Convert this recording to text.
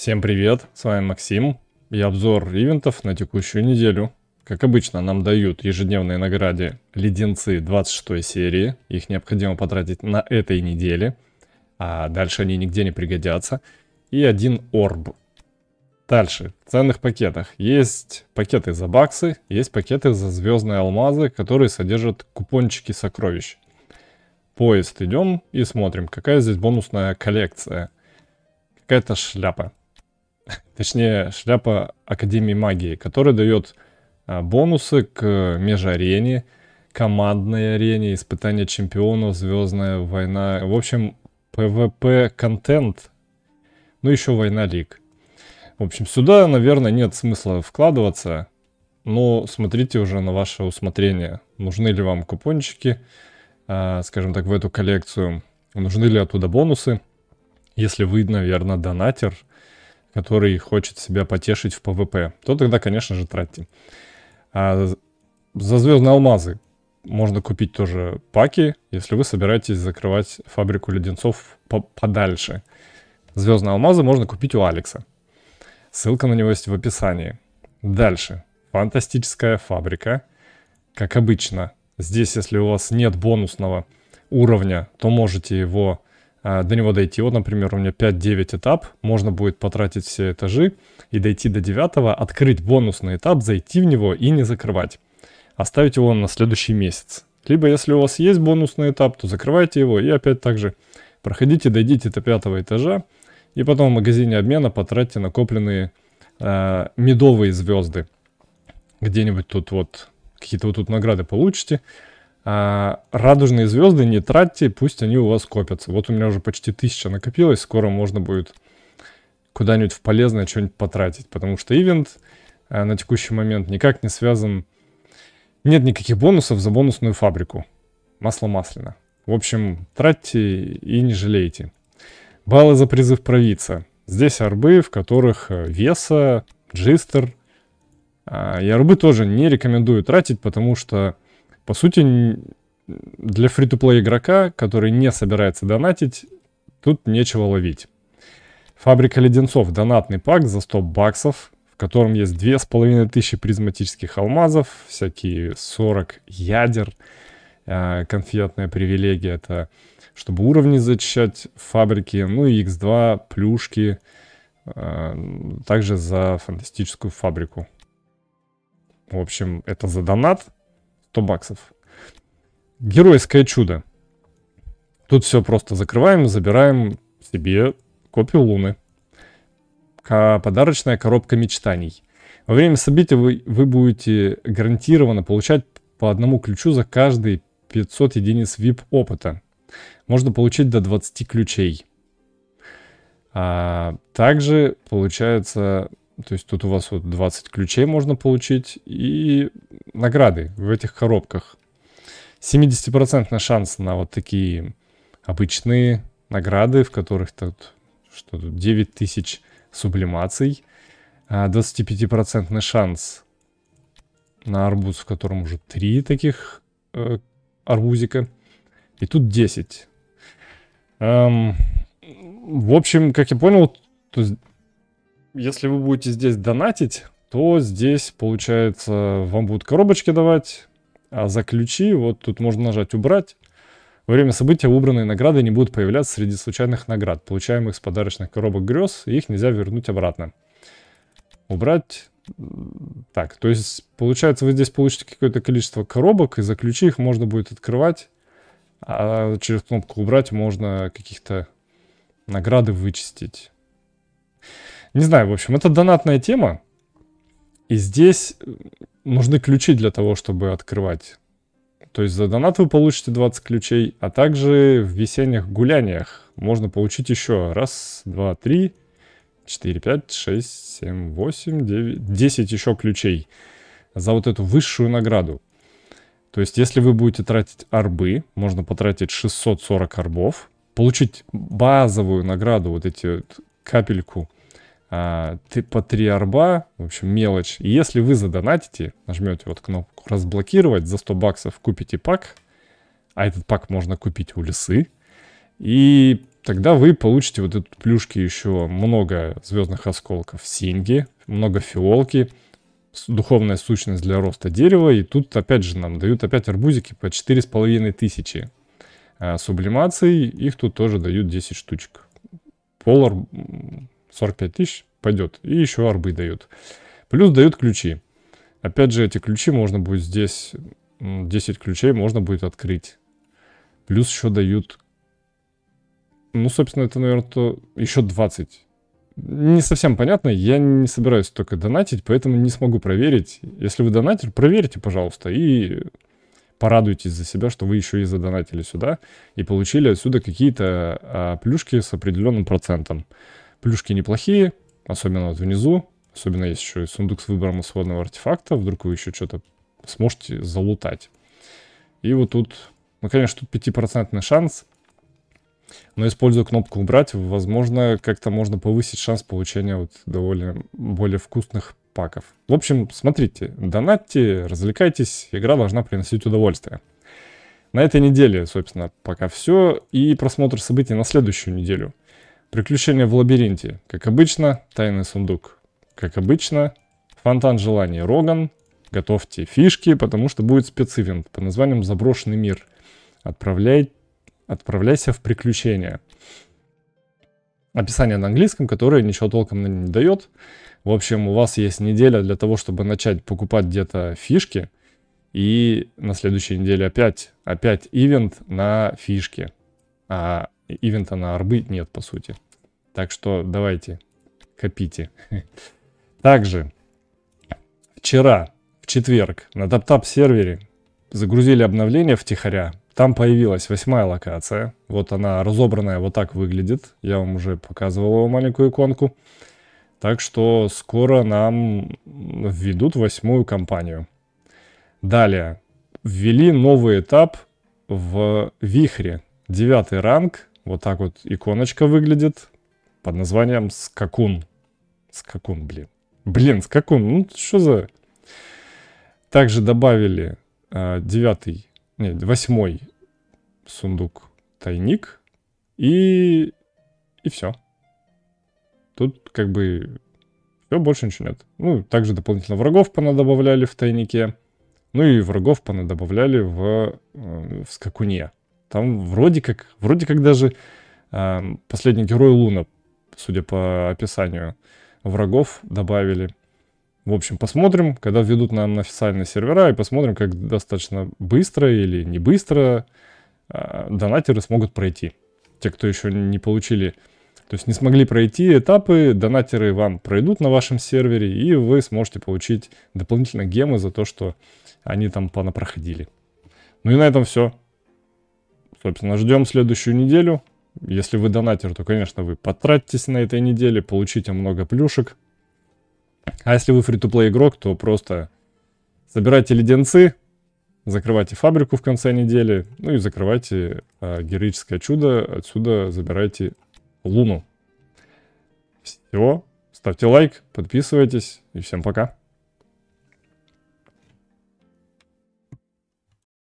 Всем привет, с вами Максим и обзор ивентов на текущую неделю. Как обычно, нам дают ежедневные награды леденцы 26 серии. Их необходимо потратить на этой неделе, а дальше они нигде не пригодятся. И один орб. Дальше, в ценных пакетах. Есть пакеты за баксы, есть пакеты за звездные алмазы, которые содержат купончики сокровищ. Поезд идем и смотрим, какая здесь бонусная коллекция. Какая-то шляпа точнее шляпа Академии Магии, которая дает а, бонусы к э, межарене, командной арене, испытания чемпионов, Звездная война. В общем, PvP-контент, ну еще война лиг. В общем, сюда, наверное, нет смысла вкладываться, но смотрите уже на ваше усмотрение, нужны ли вам купончики, а, скажем так, в эту коллекцию, нужны ли оттуда бонусы. Если вы, наверное, донатер – который хочет себя потешить в ПВП, то тогда, конечно же, тратьте. А за звездные алмазы можно купить тоже паки, если вы собираетесь закрывать фабрику леденцов по подальше. Звездные алмазы можно купить у Алекса. Ссылка на него есть в описании. Дальше. Фантастическая фабрика. Как обычно, здесь, если у вас нет бонусного уровня, то можете его а, до него дойти. Вот, например, у меня 5-9 этап, можно будет потратить все этажи и дойти до 9, открыть бонусный этап, зайти в него и не закрывать. Оставить его на следующий месяц. Либо если у вас есть бонусный этап, то закрывайте его и опять так же проходите, дойдите до пятого этажа и потом в магазине обмена потратьте накопленные э, медовые звезды. Где-нибудь тут вот какие-то вот тут награды получите. А, радужные звезды не тратьте, пусть они у вас копятся. Вот у меня уже почти тысяча накопилось, скоро можно будет куда-нибудь в полезное что-нибудь потратить, потому что ивент э, на текущий момент никак не связан... Нет никаких бонусов за бонусную фабрику. Масло маслина. В общем, тратьте и не жалейте. Баллы за призыв провидца. Здесь арбы, в которых э, веса, джистер. А, и арбы тоже не рекомендую тратить, потому что по сути, для фри то игрока, который не собирается донатить, тут нечего ловить. Фабрика леденцов – донатный пак за 100 баксов, в котором есть 2500 призматических алмазов, всякие 40 ядер, а, конфетная привилегия – это чтобы уровни зачищать в фабрике, ну и X2, плюшки, а, также за фантастическую фабрику. В общем, это за донат – 100 баксов. Геройское чудо. Тут все просто закрываем, забираем себе копию Луны. Подарочная коробка мечтаний. Во время события вы, вы будете гарантированно получать по одному ключу за каждые 500 единиц VIP опыта. Можно получить до 20 ключей. А также получается, то есть тут у вас вот 20 ключей можно получить и награды в этих коробках. 70% шанс на вот такие обычные награды, в которых тут, что тут 9000 сублимаций. 25% а шанс на арбуз, в котором уже 3 таких э, арбузика. И тут 10. Эм, в общем, как я понял, то есть, если вы будете здесь донатить, то здесь, получается, вам будут коробочки давать, а за ключи вот тут можно нажать «Убрать». Во время события убранные награды не будут появляться среди случайных наград, получаемых с подарочных коробок грез, и их нельзя вернуть обратно. Убрать. Так, то есть, получается, вы здесь получите какое-то количество коробок, и за ключи их можно будет открывать, а через кнопку «Убрать» можно каких-то награды вычистить. Не знаю, в общем, это донатная тема. И здесь нужны ключи для того, чтобы открывать. То есть за донат вы получите 20 ключей, а также в весенних гуляниях можно получить еще раз, два, три, четыре, пять, шесть, семь, восемь, девять, десять еще ключей за вот эту высшую награду. То есть, если вы будете тратить арбы, можно потратить 640 арбов, получить базовую награду, вот эти вот капельку а, ты по 3 арба, в общем, мелочь. И если вы задонатите, нажмете вот кнопку «Разблокировать», за 100 баксов купите пак, а этот пак можно купить у лисы, и тогда вы получите вот эту плюшки еще много звездных осколков синги, много фиолки, духовная сущность для роста дерева, и тут опять же нам дают опять арбузики по 4,5 тысячи а сублимаций, их тут тоже дают 10 штучек. Пол арб 45 тысяч пойдет. И еще арбы дают. Плюс дают ключи. Опять же, эти ключи можно будет здесь... 10 ключей можно будет открыть. Плюс еще дают... Ну, собственно, это, наверное, то... еще 20. Не совсем понятно. Я не собираюсь только донатить, поэтому не смогу проверить. Если вы донатер, проверьте, пожалуйста, и порадуйтесь за себя, что вы еще и задонатили сюда и получили отсюда какие-то а, плюшки с определенным процентом. Плюшки неплохие, особенно вот внизу. Особенно есть еще и сундук с выбором исходного артефакта. Вдруг вы еще что-то сможете залутать. И вот тут, ну, конечно, тут 5% шанс. Но используя кнопку «Убрать», возможно, как-то можно повысить шанс получения вот довольно более вкусных паков. В общем, смотрите, донатьте, развлекайтесь, игра должна приносить удовольствие. На этой неделе, собственно, пока все. И просмотр событий на следующую неделю – Приключения в лабиринте. Как обычно, тайный сундук. Как обычно, фонтан желаний Роган. Готовьте фишки, потому что будет специвент по названием «Заброшенный мир». Отправляй... Отправляйся в приключения. Описание на английском, которое ничего толком не дает. В общем, у вас есть неделя для того, чтобы начать покупать где-то фишки. И на следующей неделе опять, опять ивент на фишки. А ивента на арбы нет, по сути. Так что давайте, копите. Также вчера, в четверг, на TapTap сервере загрузили обновление в втихаря. Там появилась восьмая локация. Вот она разобранная вот так выглядит. Я вам уже показывал маленькую иконку. Так что скоро нам введут восьмую компанию. Далее. Ввели новый этап в Вихре. Девятый ранг вот так вот иконочка выглядит под названием «Скакун». Скакун, блин. Блин, скакун, ну что за... Также добавили э, девятый, нет, восьмой сундук тайник и и все. Тут как бы все, больше ничего нет. Ну, также дополнительно врагов понадобавляли в тайнике. Ну и врагов понадобавляли в, э, в скакуне. Там вроде как, вроде как даже э, последний герой Луна, судя по описанию, врагов добавили. В общем, посмотрим, когда введут нам на официальные сервера, и посмотрим, как достаточно быстро или не быстро э, донатеры смогут пройти. Те, кто еще не получили, то есть не смогли пройти этапы, донатеры вам пройдут на вашем сервере, и вы сможете получить дополнительно гемы за то, что они там понапроходили. Ну и на этом все. Собственно, ждем следующую неделю. Если вы донатер, то, конечно, вы потратитесь на этой неделе, получите много плюшек. А если вы фри-то-плей игрок, то просто собирайте леденцы, закрывайте фабрику в конце недели, ну и закрывайте э, героическое чудо, отсюда забирайте луну. Все, ставьте лайк, подписывайтесь и всем пока.